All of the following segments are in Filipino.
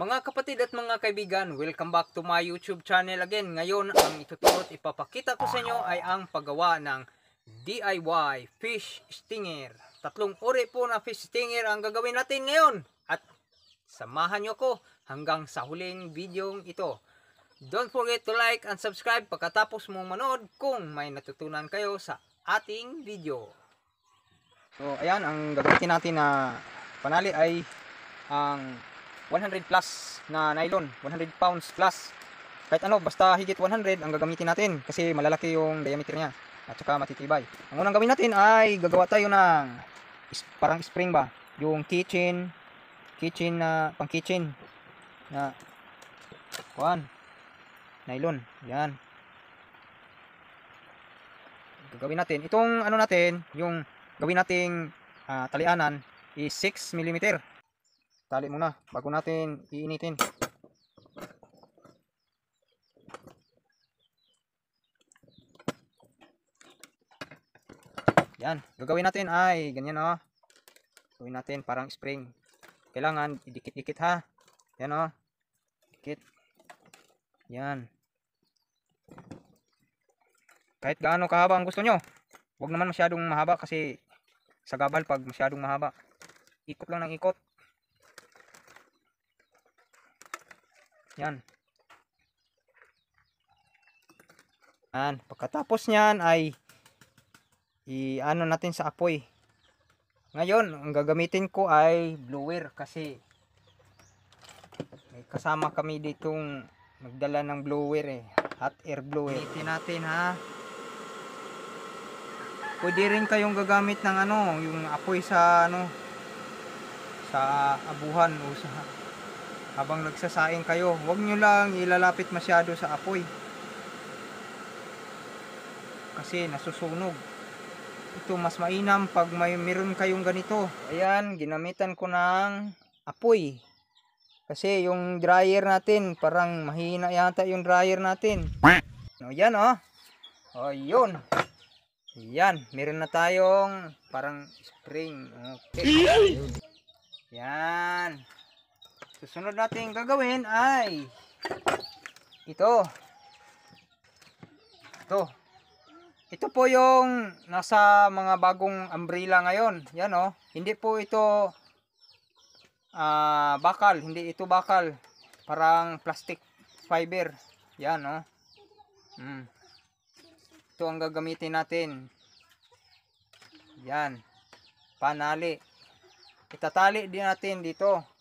Mga kapatid at mga kaibigan, welcome back to my YouTube channel again. Ngayon, ang ituturo at ipapakita ko sa inyo ay ang paggawa ng DIY fish stinger. Tatlong uri po na fish stinger ang gagawin natin ngayon. At samahan nyo ko hanggang sa huling video ito. Don't forget to like and subscribe pagkatapos mong manood kung may natutunan kayo sa ating video. So, ayan, ang gagawin natin na panali ay ang 100 plus na nylon 100 pounds plus kahit ano basta higit 100 ang gagamitin natin kasi malalaki yung diameter niya at saka matitibay ang unang gawin natin ay gagawa tayo ng parang spring ba yung kitchen kitchen na uh, pang kitchen na kuan nylon yan gagawin natin itong ano natin yung gawin nating uh, talianan is 6 mm Tali muna bago natin iinitin. Yan. Gagawin natin ay ganyan o. Oh. Gawin natin parang spring. Kailangan idikit-dikit ha. Yan o. Oh. Dikit. Yan. Kahit gaano kahaba ang gusto nyo. Huwag naman masyadong mahaba kasi sagabal pag masyadong mahaba. Ikot lang ng ikot. Yan. Yan. Pagkatapos niyan ay i-ano natin sa apoy. Ngayon, ang gagamitin ko ay blower kasi may kasama kami ditong magdala ng blower eh. Hot air blower. Gamitin natin ha. Pwede rin kayong gagamit ng ano, yung apoy sa ano sa abuhan o sa habang nagsasaing kayo huwag nyo lang ilalapit masyado sa apoy kasi nasusunog ito mas mainam pag may meron kayong ganito ayan ginamitan ko ng apoy kasi yung dryer natin parang mahina yata yung dryer natin o yan o oh. o yun yan, meron na tayong parang spring. Okay. Yan. Susunod natin gagawin ay ito. Ito. Ito po yung nasa mga bagong umbrella ngayon. Yan oh. Hindi po ito uh, bakal. Hindi ito bakal. Parang plastic fiber. Yan oh. Mm. Ito ang gagamitin natin. Yan. Panali. Itatali din natin dito.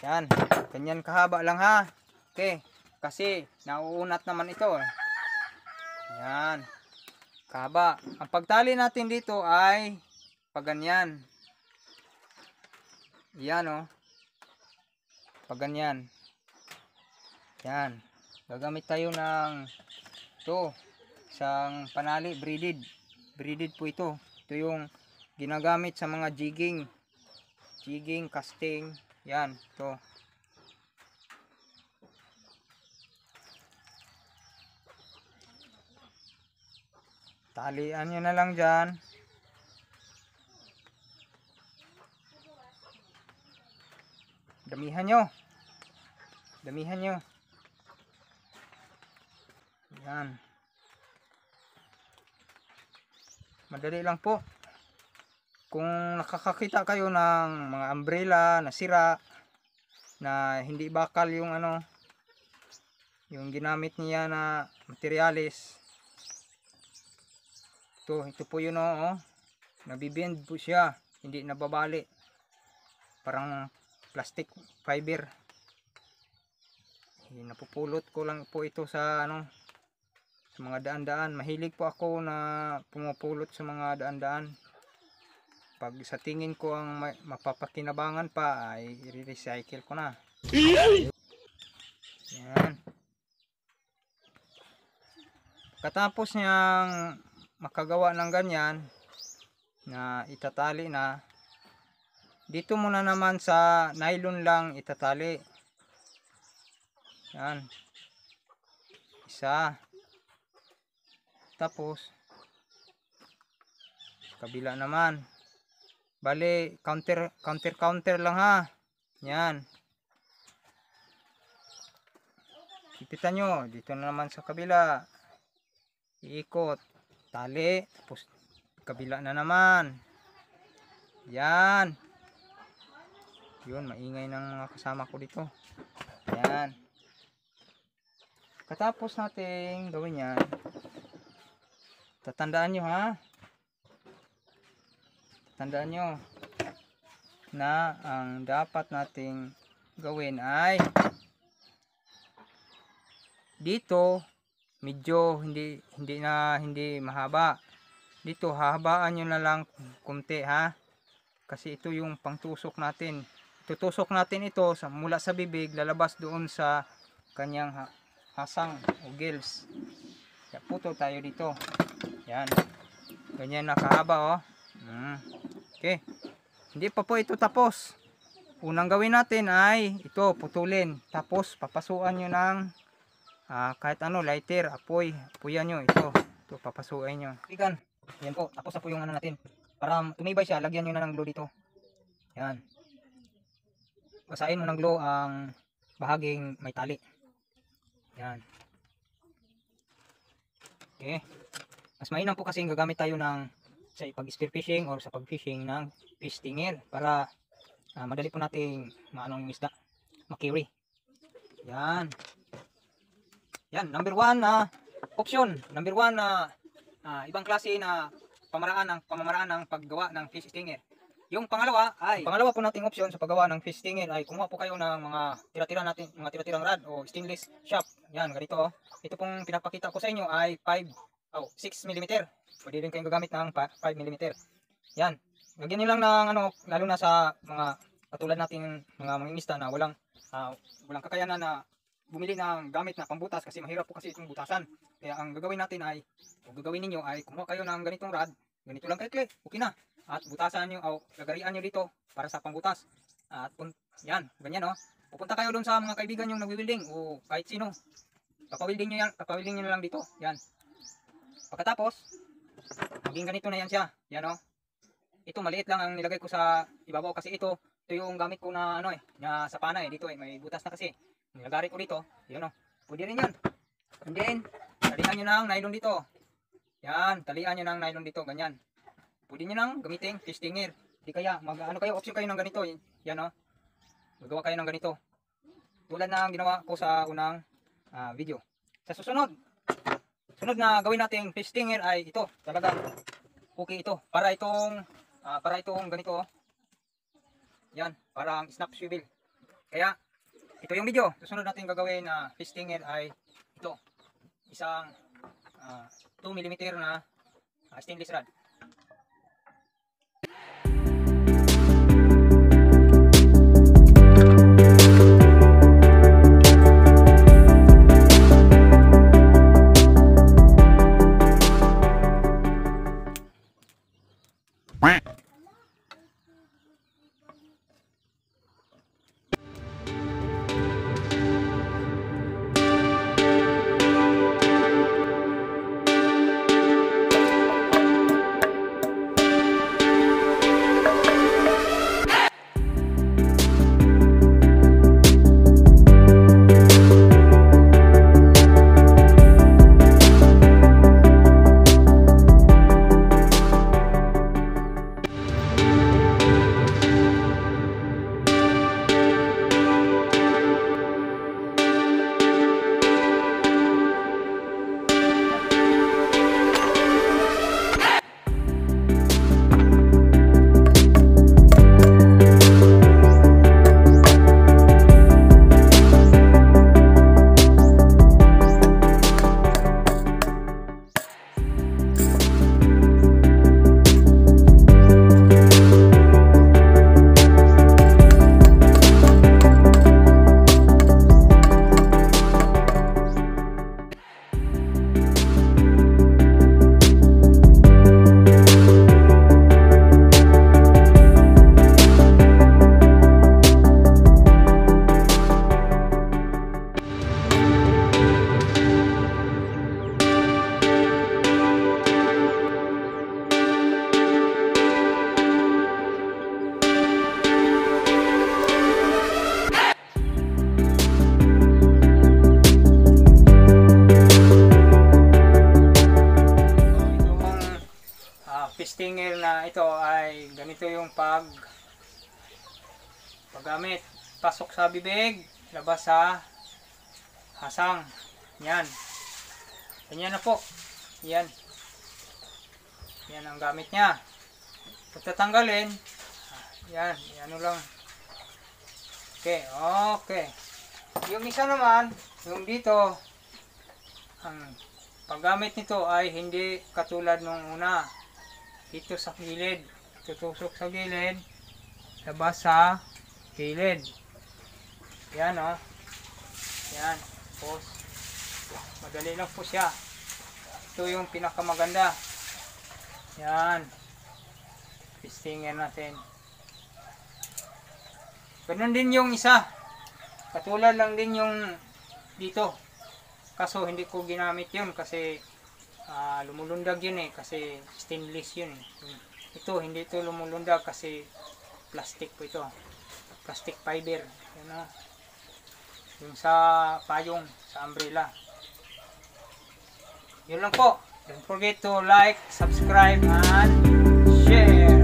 Yan. Ganyan kahaba lang ha. Okay. Kasi nauunat naman ito. Eh. Yan. Kahaba. Ang pagtali natin dito ay paganyan. Yan o. Oh. Paganyan. Yan. Gagamit tayo ng ito. isang panali braided. Braided po ito. Ito yung ginagamit sa mga jigging. Jigging, casting, yan, to. Talian niyo na lang diyan. Damihan nyo. Damihan nyo. Yan. Madali lang po kung nakakakita kayo ng mga umbrella na sira na hindi bakal yung ano yung ginamit niya na materialis ito, ito po yun oh, oh. nabibend po siya hindi nababali parang plastic fiber napupulot ko lang po ito sa ano sa mga daan-daan mahilig po ako na pumupulot sa mga daan-daan pag sa tingin ko ang mapapakinabangan pa ay i-recycle ko na yan katapos niyang makagawa ng ganyan na itatali na dito muna naman sa nylon lang itatali yan isa tapos kabila naman Bale, counter, counter, counter lang ha. Yan. Ipitan nyo. Dito na naman sa kabila. Ikot. Tali. Tapos, kabila na naman. Yan. Yun, maingay ng mga kasama ko dito. Yan. Katapos nating gawin yan. Tatandaan nyo ha tandaan nyo na ang dapat nating gawin ay dito medyo hindi hindi na hindi mahaba dito hahabaan nyo na lang kumte ha kasi ito yung pangtusok natin tutusok natin ito sa, mula sa bibig lalabas doon sa kanyang ha hasang o gills kaya puto tayo dito yan ganyan nakahaba oh mm. Okay. Hindi pa po ito tapos. Unang gawin natin ay ito, putulin. Tapos, papasuan nyo ng uh, kahit ano, lighter, apoy. Apoyan nyo ito. Ito, papasuan nyo. Ikan. Yan po. Tapos na po yung ano natin. Para tumibay siya, lagyan nyo na ng glue dito. Yan. Basain mo ng glue ang bahaging may tali. Yan. Okay. Mas mainam po kasi gagamit tayo ng sa pag-spear fishing or sa pag-fishing ng fish fistingel para uh, madali po nating maanong isda, makiri. Yan. Yan, number one na uh, option. Number one na uh, uh, ah, ibang klase na pamaraan ng pamamaraan ng paggawa ng fish stinger. Yung pangalawa ay pangalawa po nating option sa paggawa ng fish stinger ay kumuha po kayo ng mga tira-tira natin, mga tira-tirang rod o stainless shop. Yan, ganito oh. Ito pong pinapakita ko sa inyo ay 5 oh, 6 mm. Pwede rin kayong gagamit ng 5 mm. Yan. Lagyan niyo lang ng ano, lalo na sa mga katulad nating mga mangingista na walang uh, walang kakayanan na bumili ng gamit na pambutas kasi mahirap po kasi itong butasan. Kaya ang gagawin natin ay, o gagawin ninyo ay kumuha kayo ng ganitong rod, ganito lang kaikle, okay na. At butasan niyo o oh, gagarian niyo dito para sa pambutas. At yan, ganyan o. Oh. No? Pupunta kayo doon sa mga kaibigan yung nagwi-welding o kahit sino. Papawilding niyo yan, papawilding niyo lang dito. Yan, Pagkatapos, maging ganito na yan siya. Yan o. Oh. Ito maliit lang ang nilagay ko sa ibabaw kasi ito, ito yung gamit ko na ano eh, na sa panay eh, dito eh, may butas na kasi. Nilagari ko dito. Yan o. Oh. Pwede rin yan. And then, talian nyo ng nylon dito. Yan, talian nyo ng nylon dito, ganyan. Pwede nyo nang gamitin, fish stinger. Di kaya, mag, ano kayo, option kayo ng ganito. Yan o. Oh. Magawa kayo ng ganito. Tulad ang ginawa ko sa unang uh, video. Sa susunod, sunod na gawin nating pastingin ay ito talaga okay ito para itong uh, para itong ganito oh. yan parang snap swivel kaya ito yung video susunod natin gagawin na uh, pastingin ay ito isang uh, 2 mm na uh, stainless rod ay ganito yung pag paggamit. Pasok sa bibig, labas sa hasang. Yan. Ganyan na po. Yan. Yan ang gamit niya. Pagtatanggalin, yan, yan lang. Okay, okay. Yung isa naman, yung dito, ang paggamit nito ay hindi katulad nung una. Dito sa gilid tutusok sa gilid, labas sa gilid. Yan o. Oh. Yan. pos madali lang po siya. Ito yung pinakamaganda. Yan. Pistingan natin. Ganun din yung isa. Katulad lang din yung dito. Kaso hindi ko ginamit yun kasi uh, lumulundag yun eh. Kasi stainless yun eh ito hindi ito lumulundag kasi plastic po ito plastic fiber yun o yung sa payong sa umbrella yun lang po don't forget to like subscribe and share